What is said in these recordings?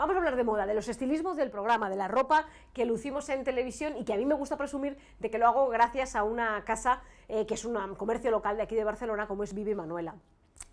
Vamos a hablar de moda, de los estilismos del programa, de la ropa que lucimos en televisión y que a mí me gusta presumir de que lo hago gracias a una casa eh, que es un comercio local de aquí de Barcelona, como es Vivi Manuela.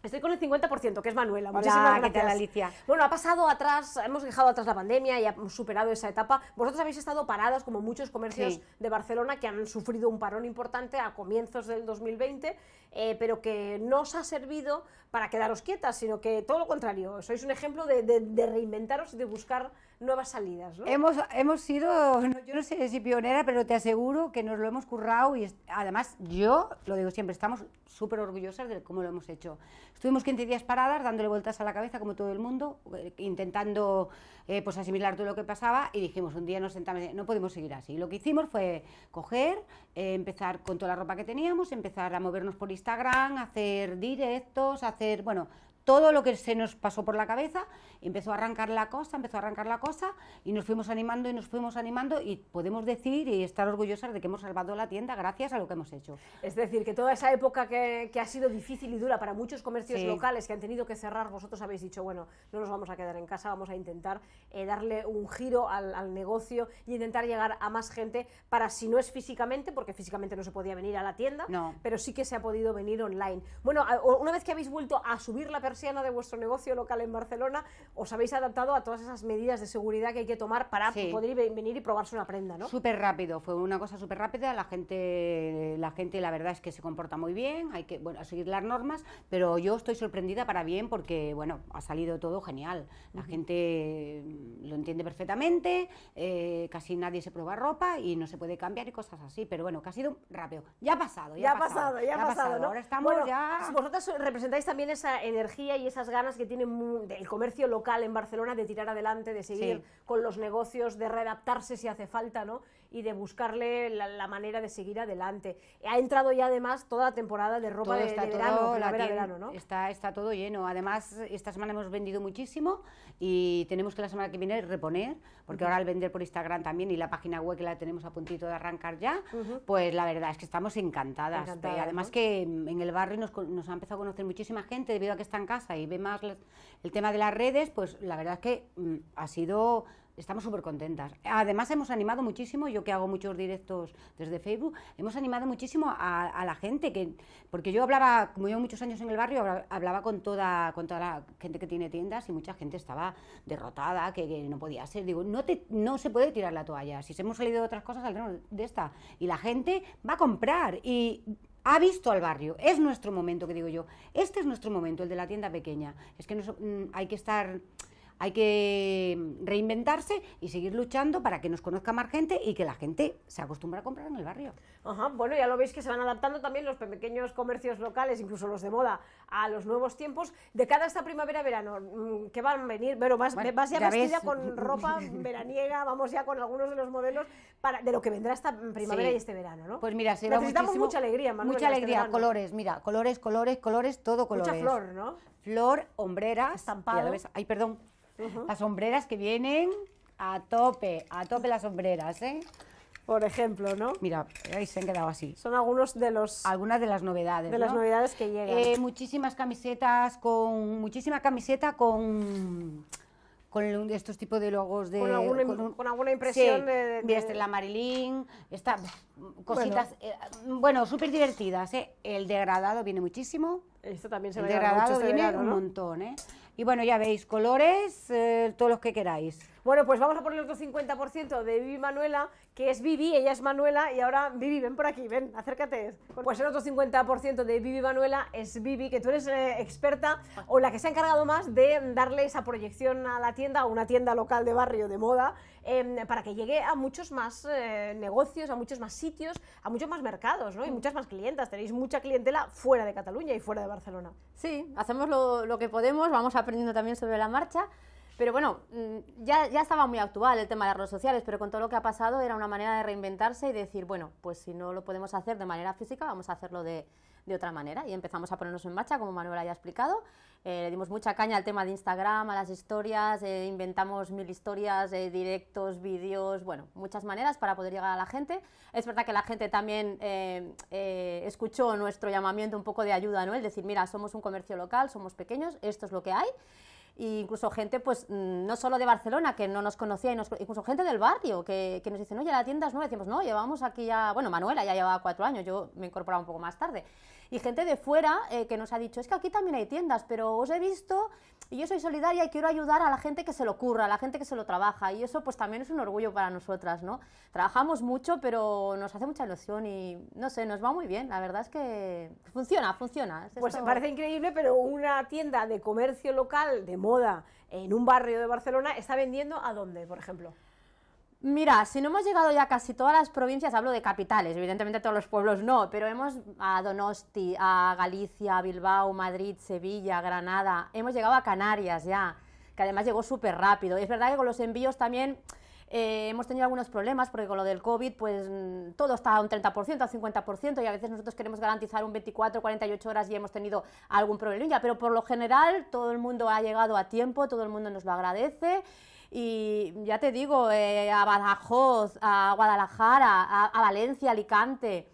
Estoy con el 50%, que es Manuela. Muchísimas gracias. Alicia? Bueno, ha pasado atrás, hemos dejado atrás la pandemia y hemos superado esa etapa. Vosotros habéis estado paradas, como muchos comercios de Barcelona, que han sufrido un parón importante a comienzos del 2020, eh, pero que nos ha servido para quedaros quietas, sino que todo lo contrario, sois un ejemplo de, reinventaros y de buscar nuevas salidas. Hemos, hemos sido, yo no sé si pionera, pero te aseguro que nos lo hemos currado y además yo, lo digo siempre, estamos súper orgullosas de cómo lo hemos hecho. Estuvimos 15 días paradas, dándole vueltas a la cabeza como todo el mundo, intentando eh, pues asimilar todo lo que pasaba y dijimos, un día nos sentamos, no podemos seguir así. Lo que hicimos fue coger, eh, empezar con toda la ropa que teníamos, empezar a movernos por Instagram, hacer directos, hacer hacer, bueno, todo lo que se nos pasó por la cabeza, empezó a arrancar la cosa, empezó a arrancar la cosa y nos fuimos animando y nos fuimos animando y podemos decir y estar orgullosas de que hemos salvado la tienda gracias a lo que hemos hecho. Es decir, que toda esa época que, ha sido difícil y dura para muchos comercios locales que han tenido que cerrar, vosotros habéis dicho, bueno, no nos vamos a quedar en casa, vamos a intentar eh, darle un giro al, negocio y intentar llegar a más gente para si no es físicamente, porque físicamente no se podía venir a la tienda, pero sí que se ha podido venir online. Bueno, una vez que habéis vuelto a subir la de vuestro negocio local en Barcelona, os habéis adaptado a todas esas medidas de seguridad que hay que tomar para poder venir y probarse una prenda, ¿no? Súper rápido, fue una cosa súper rápida, la gente, la gente la verdad es que se comporta muy bien, hay que bueno, seguir las normas, pero yo estoy sorprendida para bien porque, bueno, ha salido todo genial, la gente lo entiende perfectamente, eh, casi nadie se prueba ropa y no se puede cambiar y cosas así, pero bueno, que ha sido rápido, ya ha pasado, ya, ha pasado, ya ha pasado, ahora estamos ya... Vosotros representáis también esa energía y esas ganas que tiene el comercio local en Barcelona de tirar adelante, de seguir con los negocios, de readaptarse si hace falta, ¿no? Y de buscarle la, manera de seguir adelante. Ha entrado ya además toda la temporada de ropa de, verano, Está, está todo lleno. Además, esta semana hemos vendido muchísimo y tenemos que la semana que viene reponer, porque ahora al vender por Instagram también y la página web que la tenemos a puntito de arrancar ya, pues la verdad es que estamos encantadas. Eh, además que en el barrio nos, nos ha empezado a conocer muchísima gente debido a que está en ahí ve más el tema de las redes, pues la verdad es que mm, ha sido estamos súper contentas. Además, hemos animado muchísimo, yo que hago muchos directos desde Facebook, hemos animado muchísimo a, la gente, que, porque yo hablaba, como llevo muchos años en el barrio, hablaba con toda, con toda la gente que tiene tiendas y mucha gente estaba derrotada, que, no podía ser. Digo, no, no se puede tirar la toalla, si se hemos salido de otras cosas, saldremos de esta. Y la gente va a comprar y ha visto al barrio, es nuestro momento, que digo yo, este es nuestro momento, el de la tienda pequeña. Es que mm, hay que estar hay que mm, reinventarse y seguir luchando para que nos conozca más gente y que la gente se acostumbre a comprar en el barrio. Ajá, bueno, ya lo veis que se van adaptando también los pequeños comercios locales, incluso los de moda, a los nuevos tiempos. De cada esta primavera-verano, mm, que van a venir? pero más ya, con ropa veraniega, vamos ya con algunos de los modelos para, de lo que vendrá esta primavera y este verano, ¿no? Pues mira, nos Necesitamos mucha alegría, Mucha este alegría, colores, mira, colores, colores, colores, todo colores. Mucha flor, ¿no? Flor, hombreras. Estampado. Ay, perdón las sombreras que vienen a tope, a tope las sombreras, ¿eh? Por ejemplo, ¿no? Mira, ahí se han quedado así. Son algunos de los... Algunas de las novedades, De las novedades que llegan. Eh, muchísimas camisetas con... Muchísima camiseta con con estos tipos de logos de con alguna, impresión de, de, este, la Marilyn estas cositas eh, bueno, súper divertidas ¿eh? el degradado viene muchísimo esto también se el degradado mucho este viene un montón ¿eh? Y bueno, ya veis, colores, eh, todos los que queráis. Bueno, pues vamos a poner otro 50% de Vivi Manuela, que es Vivi, ella es Manuela, y ahora Vivi, ven por aquí, ven, acércate. Pues el otro 50% de Vivi Manuela es Vivi, que tú eres eh, experta o la que se ha encargado más de darle esa proyección a la tienda, a una tienda local de barrio de moda, em, para que llegue a muchos más eh, negocios, a muchos más sitios, a muchos más mercados, ¿no? Y muchas más clientas. Tenéis mucha clientela fuera de Cataluña y fuera de Barcelona. Sí, hacemos lo que podemos, vamos aprendiendo también sobre la marcha. Pero bueno, mm, ya, estaba muy actual el tema de las redes sociales, pero con todo lo que ha pasado era una manera de reinventarse y decir, bueno, pues si no lo podemos hacer de manera física, vamos a hacerlo de, otra manera. Y empezamos a ponernos en marcha, como Manuel ya ha explicado. Eh, le dimos mucha caña al tema de Instagram, a las historias, eh, inventamos mil historias, eh, directos, vídeos, bueno, muchas maneras para poder llegar a la gente. Es verdad que la gente también escuchó nuestro llamamiento un poco de ayuda, ¿no? El decir, mira, somos un comercio local, somos pequeños, esto es lo que hay incluso gente, pues mm, no solo de Barcelona, que no nos conocía, incluso gente del barrio, que, que nos no oye, la tienda es nueva, decimos, no, llevamos aquí ya, bueno, Manuela ya llevaba cuatro años, yo me incorporaba un poco más tarde, y gente de fuera eh, que nos ha dicho, es que aquí también hay tiendas, pero os he visto y yo soy solidaria y quiero ayudar a la gente que se lo curra, a la gente que se lo trabaja, y eso pues también es un orgullo para nosotras, ¿no? Trabajamos mucho, pero nos hace mucha ilusión y, no sé, nos va muy bien, la verdad es que funciona, funciona. pues me parece increíble, pero una tienda de comercio local, de moda en un barrio de Barcelona está vendiendo a dónde, por ejemplo? Mira, si no hemos llegado ya casi todas las provincias, hablo de capitales, evidentemente todos los pueblos no, pero hemos a Donosti, a Galicia, a Bilbao, Madrid, Sevilla, Granada, hemos llegado a Canarias ya, que además llegó súper rápido. Es verdad que con los envíos también eh, hemos tenido algunos problemas porque con lo del COVID, pues mm, todo está a un 30%, a un 50%, y a veces nosotros queremos garantizar un 24, 48 horas y hemos tenido algún problema. pero por lo general todo el mundo ha llegado a tiempo, todo el mundo nos lo agradece. Y ya te digo, eh, a Badajoz, a Guadalajara, a, Valencia, Alicante,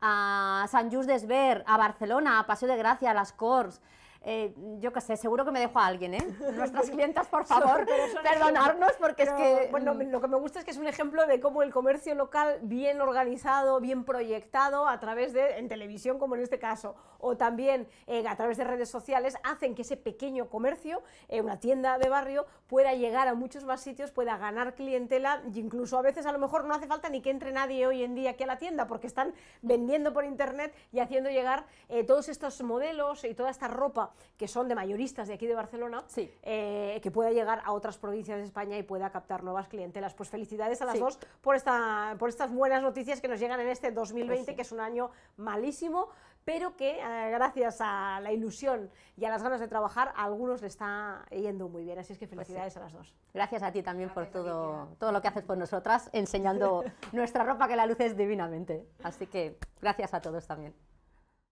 a San Just Desver, a Barcelona, a Paseo de Gracia, a Las Corts, eh, yo qué sé, seguro que me dejo a alguien, ¿eh? Nuestras clientas, por favor, perdonarnos porque es que... Bueno, mm. lo que me gusta es que es un ejemplo de cómo el comercio local bien organizado, bien proyectado a través de, en televisión como en este caso, o también eh, a través de redes sociales, hacen que ese pequeño comercio, eh, una tienda de barrio, pueda llegar a muchos más sitios, pueda ganar clientela, incluso a veces a lo mejor no hace falta ni que entre nadie hoy en día aquí a la tienda, porque están vendiendo por internet y haciendo llegar todos estos modelos y toda esta ropa que son de mayoristas de aquí de Barcelona, eh, que pueda llegar a otras provincias de España y pueda captar nuevas clientelas. Pues felicidades a las dos por, estas buenas noticias que nos llegan en este 2020, pues que es un año malísimo, pero que eh, gracias a la ilusión y a las ganas de trabajar, a algunos le está yendo muy bien. Así es que pues felicidades a las dos. Gracias a ti también por todo, todo lo que haces por nosotras, enseñando nuestra ropa que la luces divinamente. Así que gracias a todos también.